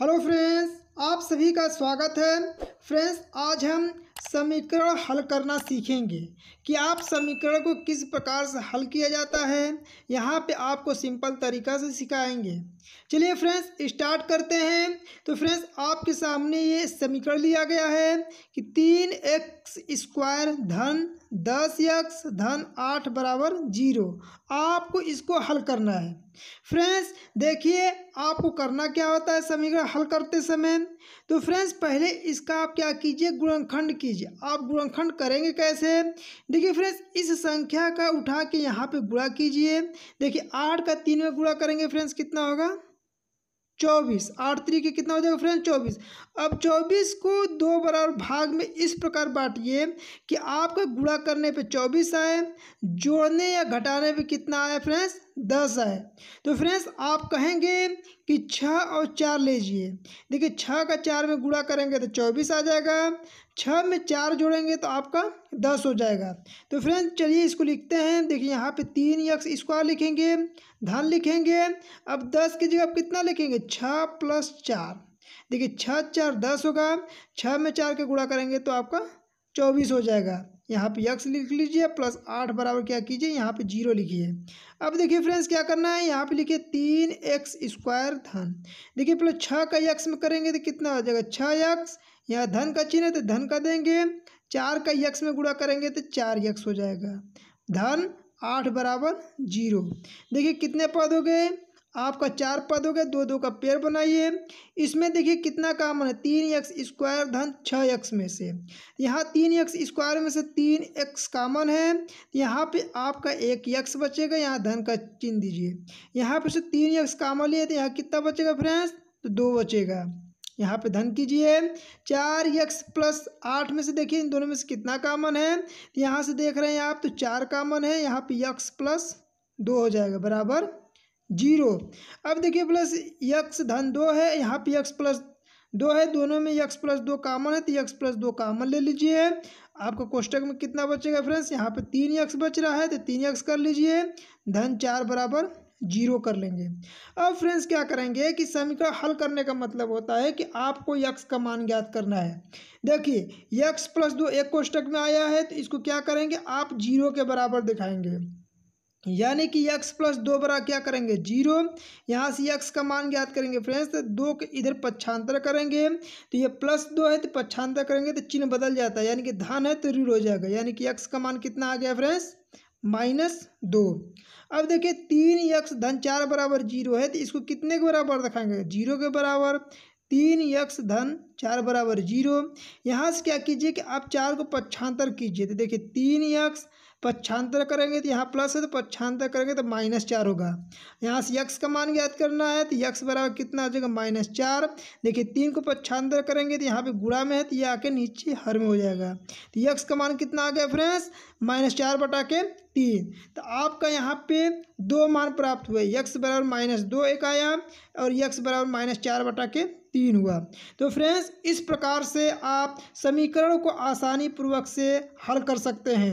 hello friends आप सभी का स्वागत है फ्रेंड्स आज हम समीकरण हल करना सीखेंगे कि आप समीकरण को किस प्रकार से हल किया जाता है यहाँ पे आपको सिंपल तरीका से सिखाएंगे चलिए फ्रेंड्स स्टार्ट करते हैं तो फ्रेंड्स आपके सामने ये समीकरण लिया गया है कि तीन एक्स स्क्वायर धन दस एक्स धन आठ बराबर जीरो आपको इसको हल करना है फ्रेंड्स देखिए आपको करना क्या होता है समीकरण हल करते समय तो फ्रेंड्स पहले इसका आप क्या कीजिए गुणनखंड कीजिए आप गुणनखंड करेंगे कैसे देखिए फ्रेंड्स इस संख्या का उठा के यहाँ पे गुणा कीजिए देखिए आठ का तीन में गुणा करेंगे फ्रेंड्स कितना होगा चौबीस आठ थ्री के कितना हो जाएगा फ्रेंड्स चौबीस अब चौबीस को दो बराबर भाग में इस प्रकार बांटिए कि आपका गुणा करने पर चौबीस आए जोड़ने या घटाने पर कितना आया फ्रेंड्स दस है तो फ्रेंड्स आप कहेंगे कि छः और चार लीजिए देखिए छः का चार में गुणा करेंगे तो चौबीस आ जाएगा छः में चार जोड़ेंगे तो आपका दस हो जाएगा तो फ्रेंड्स चलिए इसको लिखते हैं देखिए यहाँ पे तीन यक्स स्क्वायर लिखेंगे धन लिखेंगे अब दस की जगह आप कितना लिखेंगे छः प्लस चार देखिए छः चार दस होगा छः में चार के गुणा करेंगे तो आपका चौबीस हो जाएगा यहाँ पे यक्स लिख लीजिए प्लस आठ बराबर क्या कीजिए यहाँ पे जीरो लिखिए अब देखिए फ्रेंड्स क्या करना है यहाँ पे लिखिए तीन एक्स स्क्वायर धन देखिए प्लस छः का यक्स में करेंगे तो कितना हो जाएगा छः यक्स यहाँ धन का चिन्ह है तो धन का देंगे चार का यक्स में गुड़ा करेंगे तो चार यक्स हो जाएगा धन आठ बराबर जीरो देखिए कितने पद हो गए आपका चार पद हो गया दो दो का पेयर बनाइए इसमें देखिए कितना काम है तीन एक्स स्क्वायर धन छः एक्स में से यहाँ तीन एक्स स्क्वायर में से तीन एक्स कामन है यहाँ पे आपका एक एक्स बचेगा यहाँ धन का चिन्ह दीजिए यहाँ पे से तीन एक्स कामन लिए तो यहाँ कितना बचेगा फ्रेंड्स तो दो बचेगा यहाँ पे धन कीजिए चार यक्स प्लस आठ में से देखिए इन दोनों में से कितना कामन है यहाँ से देख रहे हैं आप तो चार कामन है यहाँ पे यक्स प्लस दो हो जाएगा बराबर जीरो अब देखिए प्लस यक्स धन दो है यहाँ पे यक्स प्लस दो है दोनों में यक्स प्लस दो कामन है तो यक्स प्लस दो कामन ले लीजिए आपका कोष्टक में कितना बचेगा फ्रेंड्स यहाँ पे तीन यक्स बच रहा है तो तीन यक्स कर लीजिए धन चार बराबर जीरो कर लेंगे अब फ्रेंड्स क्या करेंगे कि समीकरण हल करने का मतलब होता है कि आपको यक्स का मान ज्ञात करना है देखिए यक्स प्लस दो एक कोष्टक में आया है तो इसको क्या करेंगे आप जीरो के बराबर दिखाएंगे यानी कि x प्लस दो बरा क्या करेंगे जीरो यहाँ से x का मान ज्ञात करेंगे फ्रेंड्स तो दो के इधर पक्षांतर करेंगे तो ये प्लस दो है तो पक्षांतर करेंगे तो चिन्ह बदल जाता है यानी कि धन है तो ऋण हो जाएगा यानी कि x का मान कितना आ गया फ्रेंड्स माइनस दो अब देखिए तीन यक्स धन चार बराबर जीरो है तो इसको कितने के बराबर दिखाएंगे जीरो के बराबर तीन यक्स धन चार बराबर जीरो यहाँ से क्या कीजिए कि आप चार को पक्षांतर कीजिए तो देखिए तीन यक्स पक्षांतर करेंगे तो यहाँ प्लस है तो पक्षांतर करेंगे तो माइनस चार होगा यहाँ से यक्स का मान याद करना है तो यक्स बराबर कितना आ जाएगा माइनस चार देखिए तीन को पक्षांतर करेंगे तो यहाँ पे गुड़ा में है तो ये आके नीचे हर में हो जाएगा तो यक्स का मान कितना आ गया फ्रेंड्स माइनस चार बटा के तीन तो आपका यहाँ पे दो मान प्राप्त हुए यक्स बराबर माइनस दो एक आया और यक्स बराबर माइनस चार बटा के तीन हुआ तो फ्रेंड्स इस प्रकार से आप समीकरण को आसानी पूर्वक से हल कर सकते हैं